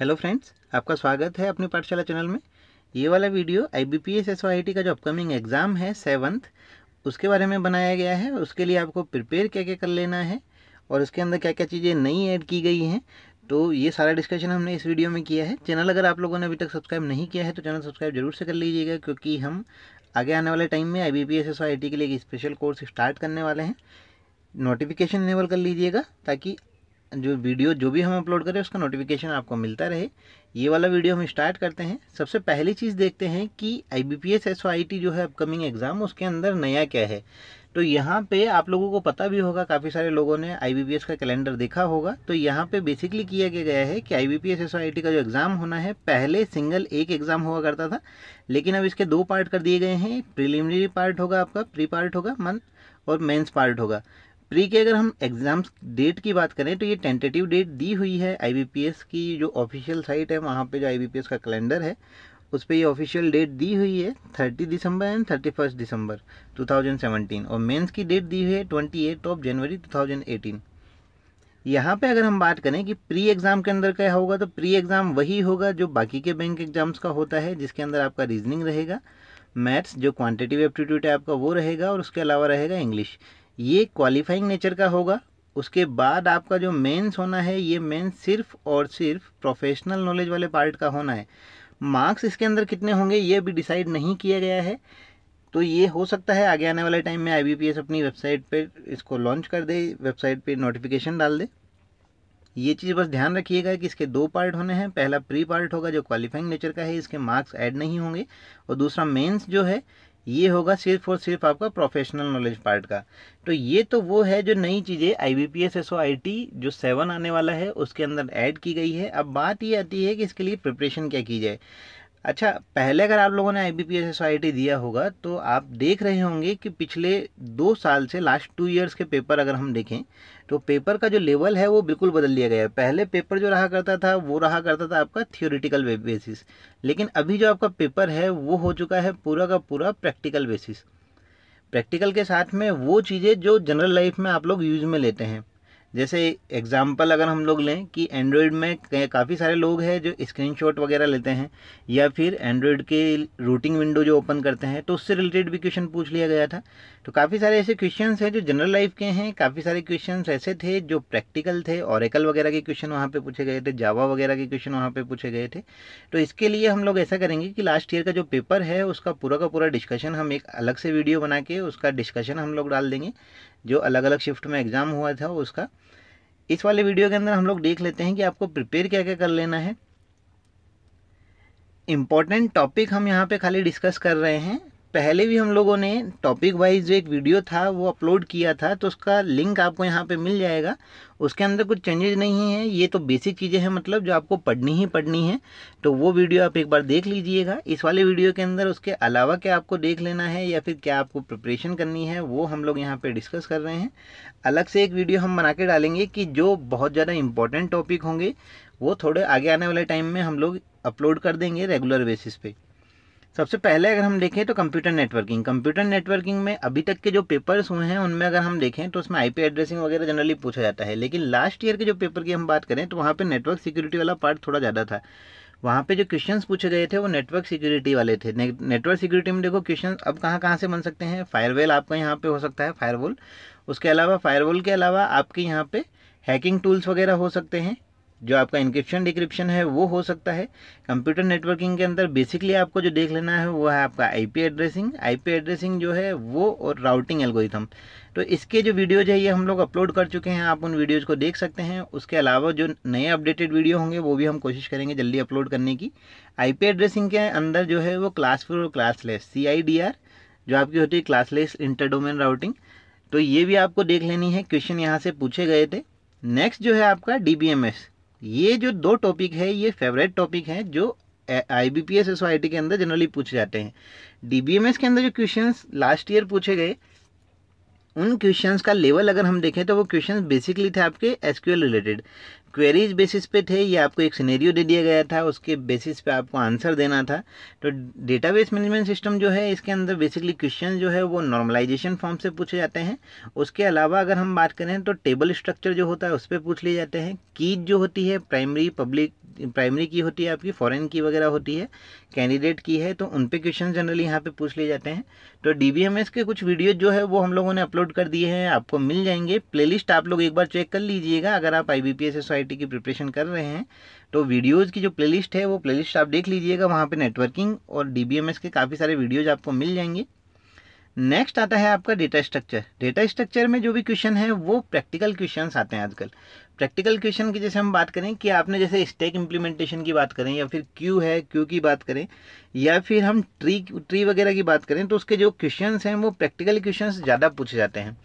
hello friends आपका स्वागत है अपनी पाठशाला चैनल में ये वाला video I B P S S का जो अपकमिंग एग्ज़ाम है सेवन्थ उसके बारे में बनाया गया है उसके लिए आपको प्रिपेयर क्या क्या कर लेना है और उसके अंदर क्या क्या चीज़ें नई ऐड की गई हैं तो ये सारा डिस्कशन हमने इस वीडियो में किया है चैनल अगर आप लोगों ने अभी तक सब्सक्राइब नहीं किया है तो चैनल सब्सक्राइब जरूर से कर लीजिएगा क्योंकि हम आगे आने वाले टाइम में आई बी पी के लिए एक स्पेशल कोर्स स्टार्ट करने वाले हैं नोटिफिकेशन इनेबल कर लीजिएगा ताकि जो वीडियो जो भी हम अपलोड करें उसका नोटिफिकेशन आपको मिलता रहे ये वाला वीडियो हम स्टार्ट करते हैं सबसे पहली चीज़ देखते हैं कि I B P S S I T जो है अपकमिंग एग्ज़ाम उसके अंदर नया क्या है तो यहाँ पे आप लोगों को पता भी होगा काफ़ी सारे लोगों ने आई का कैलेंडर देखा होगा तो यहाँ पे बेसिकली किया गया गया है कि आई बी का जो एग्ज़ाम होना है पहले सिंगल एक एग्ज़ाम हुआ करता था लेकिन अब इसके दो पार्ट कर दिए गए हैं प्रिलिमिनरी पार्ट होगा आपका प्री पार्ट होगा मन और मेन्स पार्ट होगा प्री के अगर हम एग्ज़ाम डेट की बात करें तो ये टेंटेटिव डेट दी हुई है आईबीपीएस की जो ऑफिशियल साइट है वहाँ पे जो आईबीपीएस का कैलेंडर है उस पर ये ऑफिशियल डेट दी हुई है 30 दिसंबर एंड 31 दिसंबर 2017 और मेंस की डेट दी हुई है 28 ऑफ जनवरी 2018 यहाँ पे अगर हम बात करें कि प्री एग्ज़ाम के अंदर क्या होगा तो प्री एग्ज़ाम वही होगा जो बाकी के बैंक एग्ज़ाम्स का होता है जिसके अंदर आपका रीजनिंग रहेगा मैथ्स जो क्वान्टिटिव एप्टीट्यूड है आपका वो रहेगा और उसके अलावा रहेगा इंग्लिश ये क्वालिफाइंग नेचर का होगा उसके बाद आपका जो मेंस होना है ये मेंस सिर्फ और सिर्फ प्रोफेशनल नॉलेज वाले पार्ट का होना है मार्क्स इसके अंदर कितने होंगे ये अभी डिसाइड नहीं किया गया है तो ये हो सकता है आगे आने वाले टाइम में आई अपनी वेबसाइट पर इसको लॉन्च कर दे वेबसाइट पर नोटिफिकेशन डाल दे ये चीज़ बस ध्यान रखिएगा कि इसके दो पार्ट होने हैं पहला प्री पार्ट होगा जो क्वालिफाइंग नेचर का है इसके मार्क्स ऐड नहीं होंगे और दूसरा मेंस जो है ये होगा सिर्फ और सिर्फ आपका प्रोफेशनल नॉलेज पार्ट का तो ये तो वो है जो नई चीज़ें I B P S S O I T जो सेवन आने वाला है उसके अंदर ऐड की गई है अब बात ये आती है कि इसके लिए प्रिपरेशन क्या की जाए अच्छा पहले अगर आप लोगों ने I B P S S O I T दिया होगा तो आप देख रहे होंगे कि पिछले दो साल से लास्ट टू ईयर्स के पेपर अगर हम देखें तो पेपर का जो लेवल है वो बिल्कुल बदल लिया गया है पहले पेपर जो रहा करता था वो रहा करता था आपका थियोरिटिकल बेसिस लेकिन अभी जो आपका पेपर है वो हो चुका है पूरा का पूरा प्रैक्टिकल बेसिस प्रैक्टिकल के साथ में वो चीज़ें जो जनरल लाइफ में आप लोग यूज में लेते हैं जैसे एग्ज़ाम्पल अगर हम लोग लें कि एंड्रॉयड में काफ़ी सारे लोग हैं जो स्क्रीनशॉट वगैरह लेते हैं या फिर एंड्रॉयड के रूटिंग विंडो जो ओपन करते हैं तो उससे रिलेटेड भी क्वेश्चन पूछ लिया गया था तो काफ़ी सारे ऐसे क्वेश्चन हैं जो जनरल लाइफ के हैं काफ़ी सारे क्वेश्चन ऐसे थे जो प्रैक्टिकल थे औरकल वगैरह के क्वेश्चन वहाँ पर पूछे गए थे जावा वगैरह के क्वेश्चन वहाँ पर पूछे गए थे तो इसके लिए हम लोग ऐसा करेंगे कि लास्ट ईयर का जो पेपर है उसका पूरा का पूरा डिस्कशन हम एक अलग से वीडियो बना के उसका डिस्कशन हम लोग डाल देंगे जो अलग अलग शिफ्ट में एग्ज़ाम हुआ था उसका इस वाले वीडियो के अंदर हम लोग देख लेते हैं कि आपको प्रिपेयर क्या क्या कर लेना है इम्पॉर्टेंट टॉपिक हम यहाँ पे खाली डिस्कस कर रहे हैं पहले भी हम लोगों ने टॉपिक वाइज जो एक वीडियो था वो अपलोड किया था तो उसका लिंक आपको यहाँ पे मिल जाएगा उसके अंदर कुछ चेंजेज नहीं है ये तो बेसिक चीज़ें हैं मतलब जो आपको पढ़नी ही पढ़नी है तो वो वीडियो आप एक बार देख लीजिएगा इस वाले वीडियो के अंदर उसके अलावा क्या आपको देख लेना है या फिर क्या आपको प्रिपरेशन करनी है वो हम लोग यहाँ पर डिस्कस कर रहे हैं अलग से एक वीडियो हम बना के डालेंगे कि जो बहुत ज़्यादा इंपॉर्टेंट टॉपिक होंगे वो थोड़े आगे आने वाले टाइम में हम लोग अपलोड कर देंगे रेगुलर बेसिस पर सबसे पहले अगर हम देखें तो कंप्यूटर नेटवर्किंग कंप्यूटर नेटवर्किंग में अभी तक के जो पेपर्स हुए हैं उनमें अगर हम देखें तो उसमें आईपी एड्रेसिंग वगैरह जनरली पूछा जाता है लेकिन लास्ट ईयर के जो पेपर की हम बात करें तो वहाँ पे नेटवर्क सिक्योरिटी वाला पार्ट थोड़ा ज़्यादा था वहाँ पे जो क्वेश्चंस पूछे गए थे वो नेटवर्क सिक्योरिटी वाले थे ने, नेटवर्क सिक्योरिटी में देखो क्वेश्चन अब कहाँ कहाँ से बन सकते हैं फायरवेल आपका यहाँ पर हो सकता है फायरवोल उसके अलावा फायरवोल के अलावा आपके यहाँ पे हैकिंग टूल्स वगैरह हो सकते हैं जो आपका इंक्रिप्शन डिक्रिप्शन है वो हो सकता है कंप्यूटर नेटवर्किंग के अंदर बेसिकली आपको जो देख लेना है वो है आपका आईपी एड्रेसिंग आईपी एड्रेसिंग जो है वो और राउटिंग एल्गोरिथम तो इसके जो वीडियोज है ये हम लोग अपलोड कर चुके हैं आप उन वीडियोज़ को देख सकते हैं उसके अलावा जो नए अपडेटेड वीडियो होंगे वो भी हम कोशिश करेंगे जल्दी अपलोड करने की आईपी एड्रेसिंग के अंदर जो है वो क्लास फोर और लेस सी जो आपकी होती है क्लासलेस इंटरडोमेन राउटिंग तो ये भी आपको देख लेनी है क्वेश्चन यहाँ से पूछे गए थे नेक्स्ट जो है आपका डी बी एम एस ये जो दो टॉपिक है ये फेवरेट टॉपिक है जो I B P S society के अंदर जनरली पूछे जाते हैं डी बी एम एस के अंदर जो क्वेश्चन लास्ट ईयर पूछे गए उन क्वेश्चंस का लेवल अगर हम देखें तो वो क्वेश्चंस बेसिकली थे आपके एसक्यूएल रिलेटेड क्वेरीज बेसिस पे थे ये आपको एक सिनेरियो दे दिया गया था उसके बेसिस पे आपको आंसर देना था तो डेटाबेस मैनेजमेंट सिस्टम जो है इसके अंदर बेसिकली क्वेश्चन जो है वो नॉर्मलाइजेशन फॉर्म से पूछे जाते हैं उसके अलावा अगर हम बात करें तो टेबल स्ट्रक्चर जो होता है उस पर पूछ लिए जाते हैं कीज जो होती है प्राइमरी पब्लिक प्राइमरी की होती है आपकी फॉरेन की वगैरह होती है कैंडिडेट की है तो उन पे क्वेश्चन जनरली यहाँ पे पूछ लिए जाते हैं तो डी के कुछ वीडियो जो है वो हम लोगों ने अपलोड कर दिए हैं आपको मिल जाएंगे प्लेलिस्ट आप लोग एक बार चेक कर लीजिएगा अगर आप I B P S IT की प्रिपरेशन कर रहे हैं तो वीडियोज़ की जो प्लेलिस्ट है वो प्लेलिस्ट आप देख लीजिएगा वहाँ पे नेटवर्किंग और डीबीएमएस के काफ़ी सारे वीडियोज आपको मिल जाएंगे नेक्स्ट आता है आपका डेटा स्ट्रक्चर डेटा स्ट्रक्चर में जो भी क्वेश्चन है वो प्रैक्टिकल क्वेश्चन आते हैं आजकल प्रैक्टिकल क्वेश्चन की जैसे हम बात करें कि आपने जैसे स्टेक इम्प्लीमेंटेशन की बात करें या फिर क्यू है क्यू की बात करें या फिर हम ट्री ट्री वगैरह की बात करें तो उसके जो क्वेश्चन हैं वो प्रैक्टिकल क्वेश्चन ज़्यादा पूछे जाते हैं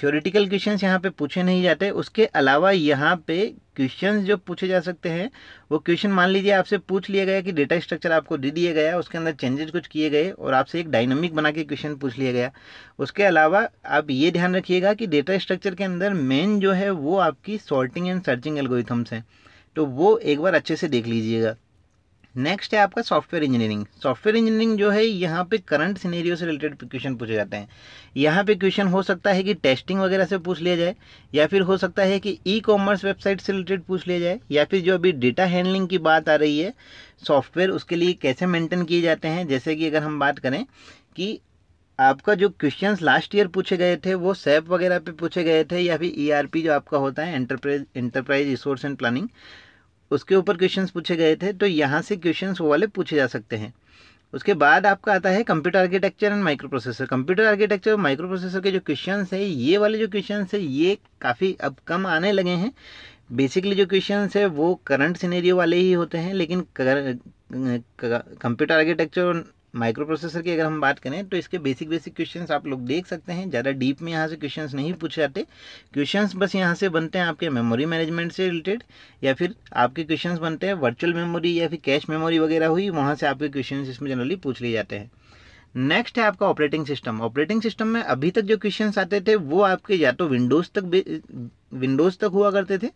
थियोरिटिकल क्वेश्चन यहाँ पे पूछे नहीं जाते उसके अलावा यहाँ पे क्वेश्चन जो पूछे जा सकते हैं वो क्वेश्चन मान लीजिए आपसे पूछ लिया गया कि डेटा स्ट्रक्चर आपको दे दिया गया उसके अंदर चेंजेस कुछ किए गए और आपसे एक डायनामिक बना के क्वेश्चन पूछ लिया गया उसके अलावा आप ये ध्यान रखिएगा कि डेटा स्ट्रक्चर के अंदर मेन जो है वो आपकी सॉर्टिंग एंड सर्चिंग एल्गोरिथम्स हैं तो वो एक बार अच्छे से देख लीजिएगा नेक्स्ट है आपका सॉफ्टवेयर इंजीनियरिंग सॉफ्टवेयर इंजीनियरिंग जो है यहाँ पे करंट सिनेरियो से रिलेटेड क्वेश्चन पूछे जाते हैं यहाँ पे क्वेश्चन हो सकता है कि टेस्टिंग वगैरह से पूछ लिया जाए या फिर हो सकता है कि ई कॉमर्स वेबसाइट से रिलेटेड पूछ लिया जाए या फिर जो अभी डेटा हैंडलिंग की बात आ रही है सॉफ्टवेयर उसके लिए कैसे मेंटेन किए जाते हैं जैसे कि अगर हम बात करें कि आपका जो क्वेश्चंस लास्ट ईयर पूछे गए थे वो सैप वगैरह पे पूछे गए थे या फिर ईआरपी e जो आपका होता है enterprise enterprise resource and planning उसके ऊपर क्वेश्चंस पूछे गए थे तो यहाँ से क्वेश्चंस वो वाले पूछे जा सकते हैं उसके बाद आपका आता है computer architecture and micro processor computer architecture और माइक्रो प्रोसेसर के जो क्वेश्चन है ये वाले जो क्वेश्चन है ये काफ़ी अब कम आने लगे हैं बेसिकली जो क्वेश्चन है वो करंट सिनेरियो वाले ही होते हैं लेकिन कंप्यूटर आर्किटेक्चर माइक्रो प्रोसेसर की अगर हम बात करें तो इसके बेसिक बेसिक क्वेश्चंस आप लोग देख सकते हैं ज़्यादा डीप में यहाँ से क्वेश्चंस नहीं पूछे जाते क्वेश्चंस बस यहाँ से बनते हैं आपके मेमोरी मैनेजमेंट से रिलेटेड या फिर आपके क्वेश्चंस बनते हैं वर्चुअल मेमोरी या फिर कैश मेमोरी वगैरह हुई वहाँ से आपके क्वेश्चन इसमें जनरली पूछ लिए जाते हैं नेक्स्ट है आपका ऑपरेटिंग सिस्टम ऑपरेटिंग सिस्टम में अभी तक जो क्वेश्चन आते थे वो आपके या तो विंडोज़ तक विंडोज़ तक हुआ करते थे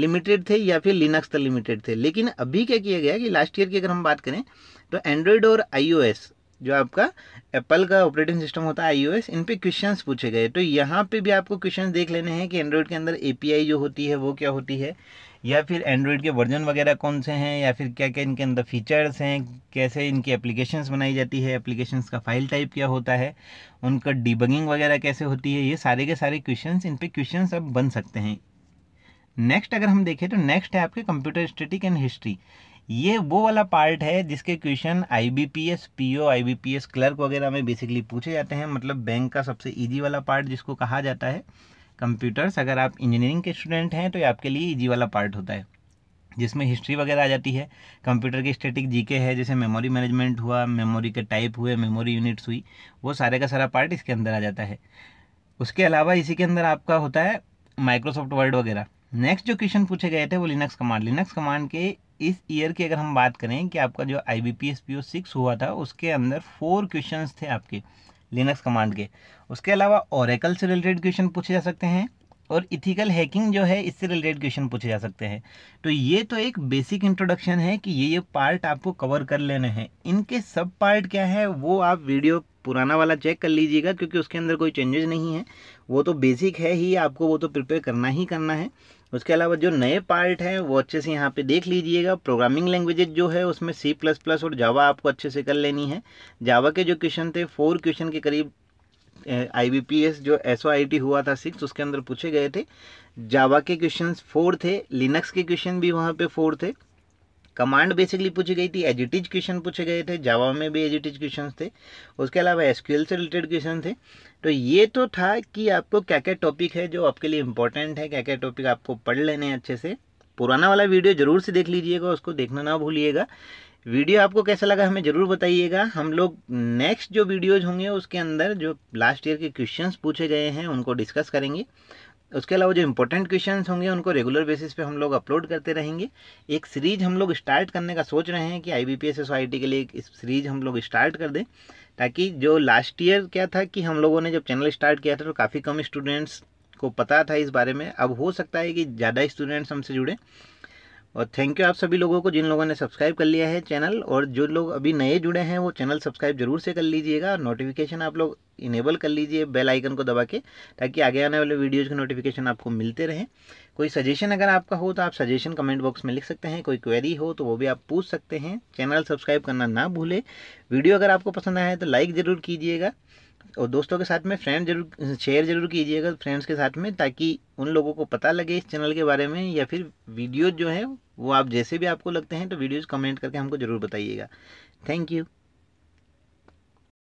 लिमिटेड थे या फिर लिनक्स तक लिमिटेड थे लेकिन अभी क्या किया गया कि लास्ट ईयर की अगर हम बात करें तो एंड्रॉयड और आईओएस जो आपका एप्पल का ऑपरेटिंग सिस्टम होता है आईओएस इन पे क्वेश्चंस पूछे गए तो यहाँ पे भी आपको क्वेश्चन देख लेने हैं कि एंड्रॉयड के अंदर एपीआई जो होती है वो क्या होती है या फिर एंड्रॉयड के वर्जन वगैरह कौन से हैं या फिर क्या क्या इनके अंदर फीचर्स हैं कैसे इनकी एप्लीकेशंस बनाई जाती है एप्लीकेशंस का फाइल टाइप क्या होता है उनका डिबगिंग वगैरह कैसे होती है ये सारे के सारे क्वेश्चन इन पर क्वेश्चन अब बन सकते हैं नेक्स्ट अगर हम देखें तो नेक्स्ट है आपके कंप्यूटर स्टेटिक एंड हिस्ट्री ये वो वाला पार्ट है जिसके question I B P S P O I B P S clerk वगैरह में बेसिकली पूछे जाते हैं मतलब बैंक का सबसे ईजी वाला पार्ट जिसको कहा जाता है कंप्यूटर्स अगर आप इंजीनियरिंग के स्टूडेंट हैं तो ये आपके लिए ईजी वाला पार्ट होता है जिसमें हिस्ट्री वगैरह आ जाती है कंप्यूटर की स्टेटिक जीके है जैसे मेमोरी मैनेजमेंट हुआ मेमोरी के टाइप हुए मेमोरी यूनिट्स हुई वो सारे का सारा पार्ट इसके अंदर आ जाता है उसके अलावा इसी के अंदर आपका होता है माइक्रोसॉफ्ट वर्ड वगैरह नेक्स्ट जो क्वेश्चन पूछे गए थे वो लिनक्स कमांड लिनक्स कमांड के इस ईयर की अगर हम बात करें कि आपका जो I B P S P O six हुआ था उसके अंदर फोर क्वेश्चन थे आपके लिनक्स कमांड के उसके अलावा ओरेकल से रिलेटेड क्वेश्चन पूछे जा सकते हैं और इथिकल हैकिंग जो है इससे रिलेटेड क्वेश्चन पूछे जा सकते हैं तो ये तो एक बेसिक इंट्रोडक्शन है कि ये ये पार्ट आपको कवर कर लेने हैं इनके सब पार्ट क्या है वो आप वीडियो पुराना वाला चेक कर लीजिएगा क्योंकि उसके अंदर कोई चेंजेस नहीं है वो तो बेसिक है ही आपको वो तो प्रिपेयर करना ही करना है उसके अलावा जो नए पार्ट हैं वो अच्छे से यहाँ पे देख लीजिएगा प्रोग्रामिंग लैंग्वेजेज जो है उसमें सी प्लस प्लस और जावा आपको अच्छे से कर लेनी है जावा के जो क्वेश्चन थे फोर क्वेश्चन के करीब आईबीपीएस जो एस हुआ था सिक्स उसके अंदर पूछे गए थे जावा के क्वेश्चन फोर थे लिनक्स के क्वेश्चन भी वहाँ पर फोर थे कमांड बेसिकली पूछी गई थी एजिटिज क्वेश्चन पूछे गए थे जावा में भी एजिटिज क्वेश्चन थे उसके अलावा एसक्यूएल से रिलेटेड क्वेश्चन थे तो ये तो था कि आपको क्या क्या टॉपिक है जो आपके लिए इंपॉर्टेंट है क्या क्या टॉपिक आपको पढ़ लेने हैं अच्छे से पुराना वाला वीडियो जरूर से देख लीजिएगा उसको देखना ना भूलिएगा वीडियो आपको कैसा लगा हमें ज़रूर बताइएगा हम लोग नेक्स्ट जो वीडियोज होंगे उसके अंदर जो लास्ट ईयर के क्वेश्चंस पूछे गए हैं उनको डिस्कस करेंगे उसके अलावा जो इंपॉर्टेंट क्वेश्चन होंगे उनको रेगुलर बेसिस पे हम लोग अपलोड करते रहेंगे एक सीरीज हम लोग स्टार्ट करने का सोच रहे हैं कि आईबीपीएस सोसाइटी के लिए एक सीरीज हम लोग स्टार्ट कर दें ताकि जो लास्ट ईयर क्या था कि हम लोगों ने जब चैनल स्टार्ट किया था तो काफ़ी कम स्टूडेंट्स को पता था इस बारे में अब हो सकता है कि ज़्यादा स्टूडेंट्स हमसे जुड़े और थैंक यू आप सभी लोगों को जिन लोगों ने सब्सक्राइब कर लिया है चैनल और जो लोग अभी नए जुड़े हैं वो चैनल सब्सक्राइब जरूर से कर लीजिएगा नोटिफिकेशन आप लोग इनेबल कर लीजिए बेल आइकन को दबा के ताकि आगे आने वाले वीडियोज़ के नोटिफिकेशन आपको मिलते रहें कोई सजेशन अगर आपका हो तो आप सजेशन कमेंट बॉक्स में लिख सकते हैं कोई क्वेरी हो तो वो भी आप पूछ सकते हैं चैनल सब्सक्राइब करना ना भूलें वीडियो अगर आपको पसंद आया है तो लाइक ज़रूर कीजिएगा और दोस्तों के साथ में फ्रेंड जरूर शेयर जरूर कीजिएगा फ्रेंड्स के साथ में ताकि उन लोगों को पता लगे इस चैनल के बारे में या फिर वीडियो जो है वो आप जैसे भी आपको लगते हैं तो वीडियोज़ कमेंट करके हमको ज़रूर बताइएगा थैंक यू